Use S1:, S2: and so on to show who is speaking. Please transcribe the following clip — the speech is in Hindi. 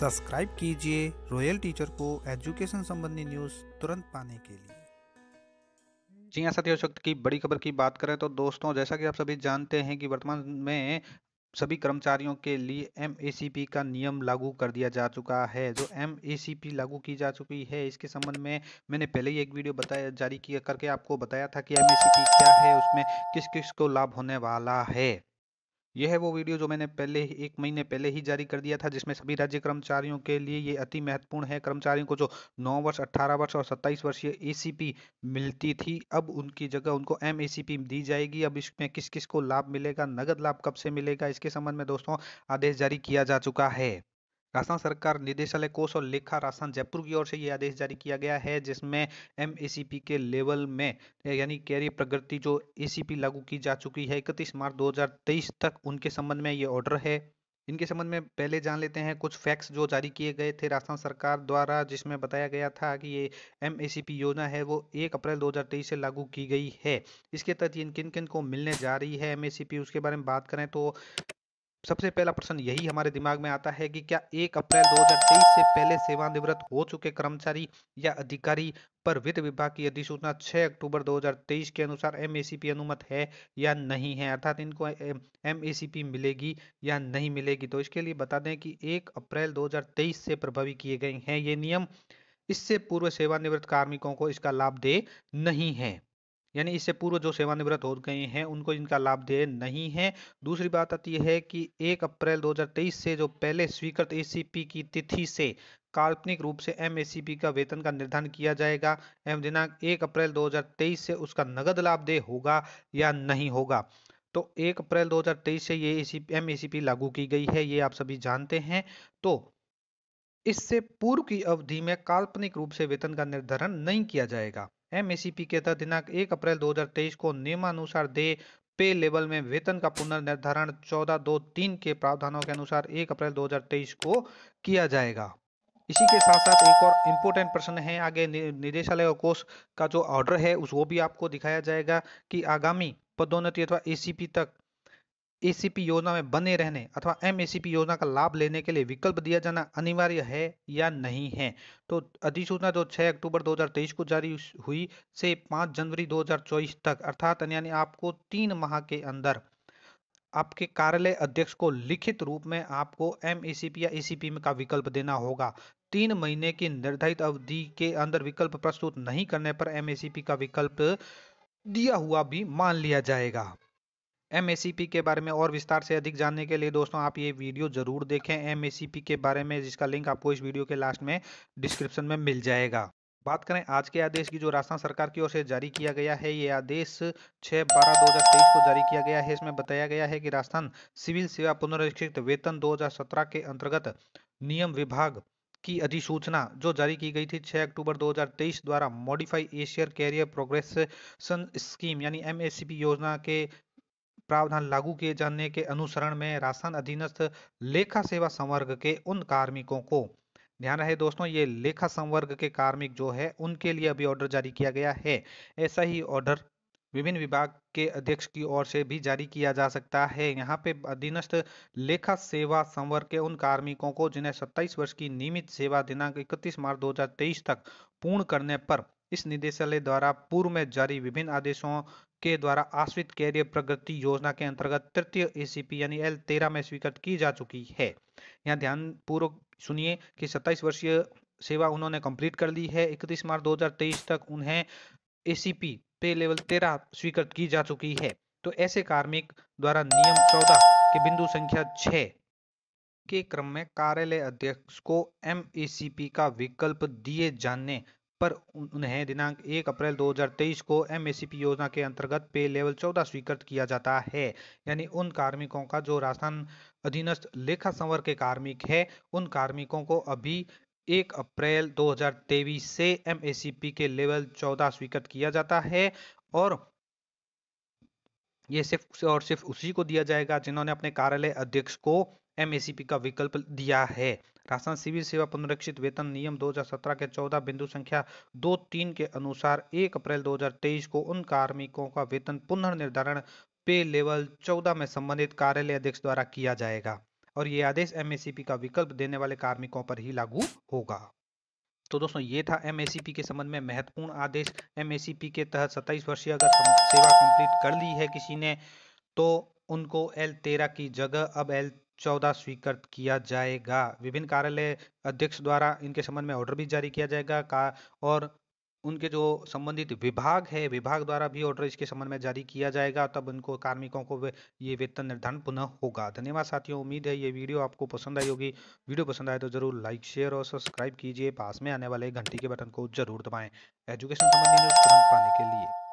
S1: सब्सक्राइब कीजिए रॉयल टीचर को एजुकेशन संबंधी न्यूज़ तुरंत पाने के लिए जी हाँ साथियों शक्ति की बड़ी खबर की बात करें तो दोस्तों जैसा कि आप सभी जानते हैं कि वर्तमान में सभी कर्मचारियों के लिए एम का नियम लागू कर दिया जा चुका है जो एम लागू की जा चुकी है इसके संबंध में मैंने पहले ही एक वीडियो बताया जारी किया करके आपको बताया था कि एम क्या है उसमें किस किस को लाभ होने वाला है यह है वो वीडियो जो मैंने पहले ही एक महीने पहले ही जारी कर दिया था जिसमें सभी राज्य कर्मचारियों के लिए ये अति महत्वपूर्ण है कर्मचारियों को जो 9 वर्ष 18 वर्ष और 27 वर्षीय एसीपी मिलती थी अब उनकी जगह उनको एम दी जाएगी अब इसमें किस किस को लाभ मिलेगा नगद लाभ कब से मिलेगा इसके संबंध में दोस्तों आदेश जारी किया जा चुका है राजस्थान सरकार निदेशालय कोष और लेखा राजस्थान जयपुर की ओर से ये आदेश जारी किया गया है जिसमें एम के लेवल में यानी कैरियर प्रगति जो ए लागू की जा चुकी है इकतीस मार्च दो तक उनके संबंध में ये ऑर्डर है इनके संबंध में पहले जान लेते हैं कुछ फैक्ट्स जो जारी किए गए थे राजस्थान सरकार द्वारा जिसमें बताया गया था कि ये एम योजना है वो 1 अप्रैल 2023 से लागू की गई है इसके तहत इन किन किन को मिलने जा रही है एम उसके बारे में बात करें तो सबसे पहला प्रश्न यही हमारे दिमाग में आता है कि क्या 1 अप्रैल 2023 से पहले सेवानिवृत्त हो चुके कर्मचारी या अधिकारी पर वित्त विभाग की अधिसूचना 6 अक्टूबर 2023 के अनुसार एम अनुमत है या नहीं है अर्थात इनको एम मिलेगी या नहीं मिलेगी तो इसके लिए बता दें कि 1 अप्रैल 2023 से प्रभावी किए गए हैं ये नियम इससे पूर्व सेवानिवृत्त कार्मिकों को इसका लाभ दे नहीं है यानी इससे पूर्व जो सेवानिवृत्त हो गए हैं उनको इनका लाभ दे नहीं है दूसरी बात आती है कि 1 अप्रैल 2023 से जो पहले स्वीकृत एसीपी की तिथि से काल्पनिक रूप से एम का वेतन का निर्धारण किया जाएगा एवं दिनांक एक अप्रैल दो से उसका नगद लाभ देय होगा या नहीं होगा तो 1 अप्रैल 2023 से ये एम ए लागू की गई है ये आप सभी जानते हैं तो इससे पूर्व की अवधि में काल्पनिक रूप से वेतन का निर्धारण नहीं किया जाएगा एम के तहत दिनांक एक अप्रैल 2023 को नियमानुसार दे पे लेवल में वेतन का पुनर्निर्धारण चौदह दो तीन के प्रावधानों के अनुसार 1 अप्रैल 2023 को किया जाएगा इसी के साथ साथ एक और इम्पोर्टेंट प्रश्न है आगे निदेशालय और कोष का जो ऑर्डर है उस वो भी आपको दिखाया जाएगा कि आगामी पदोन्नति अथवा एसीपी तक एसीपी योजना में बने रहने अथवा एम योजना का लाभ लेने के लिए विकल्प दिया जाना अनिवार्य है या नहीं है तो अधिसूचना जो 6 अक्टूबर 2023 को जारी हुई से 5 जनवरी 2024 तक अर्थात यानी आपको तीन माह के अंदर आपके कार्यालय अध्यक्ष को लिखित रूप में आपको एम एसीपी या एसीपी का विकल्प देना होगा तीन महीने की निर्धारित अवधि के अंदर विकल्प प्रस्तुत नहीं करने पर एम का विकल्प दिया हुआ भी मान लिया जाएगा एम के बारे में और विस्तार से अधिक जानने के लिए दोस्तों आप ये वीडियो जरूर देखें एम के बारे में जिसका लिंक आपको इस वीडियो के लास्ट में डिस्क्रिप्शन में मिल जाएगा बात करें आज के आदेश की जो राजस्थान सरकार की ओर से जारी किया गया है ये आदेश 6 बारह 2023 को जारी किया गया है इसमें बताया गया है कि राजस्थान सिविल सेवा पुनरीक्षित वेतन 2017 के अंतर्गत नियम विभाग की अधिसूचना जो जारी की गई थी 6 अक्टूबर 2023 द्वारा modify assured career progression scheme यानी एम योजना के प्रावधान लागू किए जाने के अनुसरण में राशन अधीनस्थ लेखा सेवा संवर्ग के उन कार्मिकों को ध्यान रहे दोस्तों ये लेखा संवर्ग के कार्मिक जो है उनके लिए अभी ऑर्डर जारी किया गया है ऐसा ही ऑर्डर विभिन्न विभाग के अध्यक्ष की ओर से भी जारी किया जा सकता है यहाँ पे अधीनस्थ लेखा सेवा संवर्ग के उन कार्मिकों को जिन्हें 27 वर्ष की नियमित सेवा दिनांक 31 मार्च 2023 तक पूर्ण करने पर इस निदेशालय द्वारा पूर्व में जारी विभिन्न आदेशों के द्वारा आश्रित कैरियर प्रगति योजना के अंतर्गत तृतीय एसीपी यानी एल तेरह में स्वीकृत की जा चुकी है यहाँ ध्यान पूर्वक सुनिए कि 27 वर्षीय सेवा उन्होंने कंप्लीट कर ली है 31 मार्च 2023 तक उन्हें एसीपी पे लेवल 13 स्वीकृत की जा चुकी है तो ऐसे कार्मिक द्वारा नियम 14 के बिंदु संख्या 6 के क्रम में कार्यालय अध्यक्ष को एम का विकल्प दिए जाने पर उन्हें दिनांक 1 अप्रैल 2023 को एम योजना के अंतर्गत पे लेवल 14 स्वीकृत किया जाता है यानी उन कार्मिकों का जो राजस्थान अधीनस्थ लेखा संवर के कार्मिक है उन कार्मिकों को अभी 1 अप्रैल 2023 से एम के लेवल 14 स्वीकृत किया जाता है और ये सिर्फ और सिर्फ उसी को दिया जाएगा जिन्होंने अपने कार्यालय अध्यक्ष को एम का विकल्प दिया है राजस्थान सिविल सेवा पुनरक्षित वेतन नियम 2017 के 14 बिंदु संख्या दो तीन के अनुसार 1 अप्रैल 2023 को उन कार्मिकों का वेतन पुनर्निर्धारण पे लेवल 14 में संबंधित कार्यालय अध्यक्ष द्वारा किया जाएगा और ये आदेश एम का विकल्प देने वाले कार्मिकों पर ही लागू होगा तो दोस्तों ये था एम के संबंध में महत्वपूर्ण आदेश एम के तहत सत्ताईस वर्षीय अगर सेवा कंप्लीट कर ली है किसी ने तो उनको एल तेरह की जगह अब एल चौदह स्वीकृत किया जाएगा विभिन्न कार्यालय अध्यक्ष द्वारा इनके संबंध में ऑर्डर भी जारी किया जाएगा का और उनके जो संबंधित विभाग है विभाग द्वारा भी ऑर्डर इसके संबंध में जारी किया जाएगा तब उनको कार्मिकों को वे, ये वेतन निर्धारण पुनः होगा धन्यवाद साथियों उम्मीद है ये वीडियो आपको पसंद आई होगी वीडियो पसंद आए तो जरूर लाइक शेयर और सब्सक्राइब कीजिए पास में आने वाले घंटी के बटन को जरूर दबाएं एजुकेशन संबंधी न्यूज तुरंत पाने के लिए